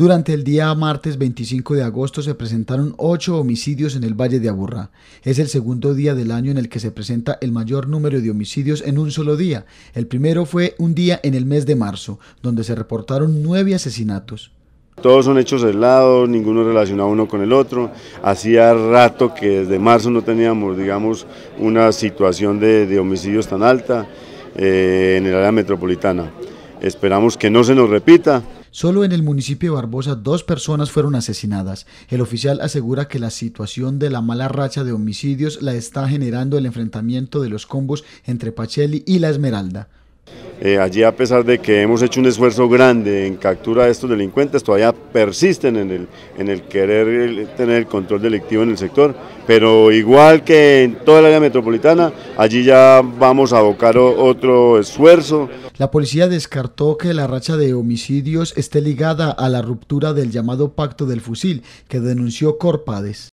Durante el día martes 25 de agosto se presentaron ocho homicidios en el Valle de Aburrá. Es el segundo día del año en el que se presenta el mayor número de homicidios en un solo día. El primero fue un día en el mes de marzo, donde se reportaron nueve asesinatos. Todos son hechos aislados, ninguno relacionado uno con el otro. Hacía rato que desde marzo no teníamos, digamos, una situación de, homicidios tan alta eh, en el área metropolitana. Esperamos que no se nos repita. Solo en el municipio de Barbosa dos personas fueron asesinadas. El oficial asegura que la situación de la mala racha de homicidios la está generando el enfrentamiento de los combos entre Pacheli y La Esmeralda. Eh, allí, a pesar de que hemos hecho un esfuerzo grande en captura de estos delincuentes, todavía persisten en el, en el querer tener el control delictivo en el sector, pero igual que en toda la área metropolitana, allí ya vamos a abocar otro esfuerzo. La policía descartó que la racha de homicidios esté ligada a la ruptura del llamado pacto del fusil que denunció Corpades.